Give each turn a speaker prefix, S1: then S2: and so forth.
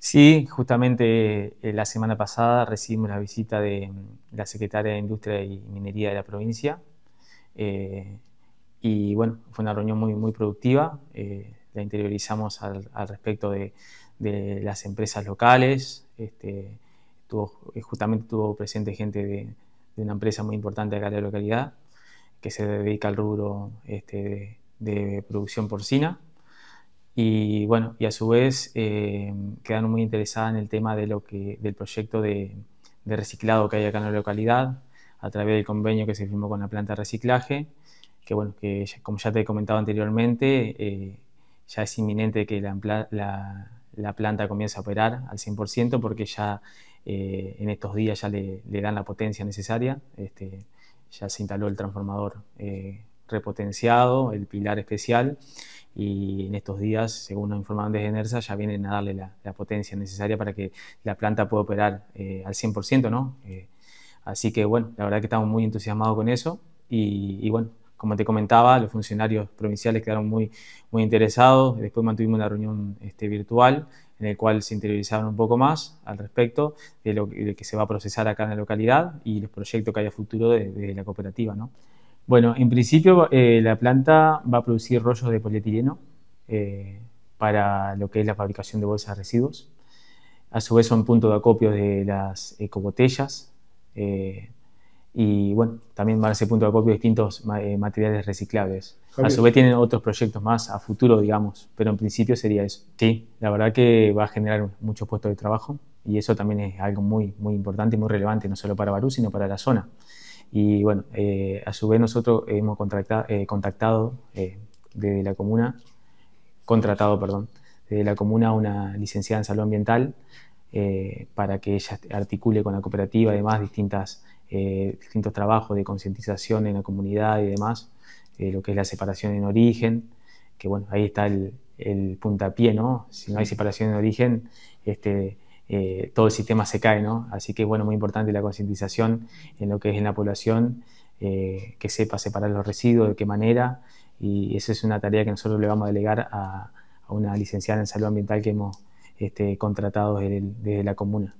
S1: Sí, justamente eh, la semana pasada recibimos la visita de mm, la secretaria de Industria y Minería de la provincia. Eh, y bueno, fue una reunión muy, muy productiva. Eh, la interiorizamos al, respecto de, las empresas locales. Este, justamente tuvo presente gente de, una empresa muy importante acá de la localidad que se dedica al rubro este, de producción porcina y bueno, y a su vez eh, quedaron muy interesadas en el tema de lo que, del proyecto de, reciclado que hay acá en la localidad, a través del convenio que se firmó con la planta de reciclaje, que bueno, que como ya te he comentado anteriormente, eh, ya es inminente que la, planta comience a operar al 100% porque ya eh, en estos días ya le, dan la potencia necesaria, este, ya se instaló el transformador repotenciado, el pilar especial, y en estos días, según nos informaron desde Nersa, ya vienen a darle la, potencia necesaria para que la planta pueda operar eh, al 100%, ¿no? Eh, así que, bueno, la verdad que estamos muy entusiasmados con eso y, bueno, como te comentaba, los funcionarios provinciales quedaron muy, muy interesados, después mantuvimos una reunión este, virtual en el cual se interiorizaron un poco más al respecto de lo que, se va a procesar acá en la localidad y los proyectos que hay a futuro de, de la cooperativa, ¿no? Bueno, en principio eh, la planta va a producir rollos de polietileno eh, para lo que es la fabricación de bolsas de residuos. A su vez son punto de acopio de las ecobotellas eh, y bueno, también van a ser punto de acopio de distintos materiales reciclables. A su vez tienen otros proyectos más a futuro, digamos, pero en principio sería eso. Sí, la verdad que va a generar muchos puestos de trabajo y eso también es algo muy, muy importante y muy relevante, no solo para Barú, sino para la zona. Y bueno, eh, a su vez nosotros hemos eh, contactado eh, desde la comuna, contratado, perdón, desde la comuna una licenciada en salud ambiental para que ella articule con la cooperativa, además, distintas, distintos trabajos de concientización en la comunidad y demás, lo que es la separación en origen, que bueno, ahí está el, el puntapié, ¿no? Si no hay separación en origen, este, eh, todo el sistema se cae, ¿no? Así que, bueno, muy importante la concientización en lo que es en la población, eh, que sepa separar los residuos, de qué manera, y esa es una tarea que nosotros le vamos a delegar a, una licenciada en salud ambiental que hemos este, contratado desde la comuna.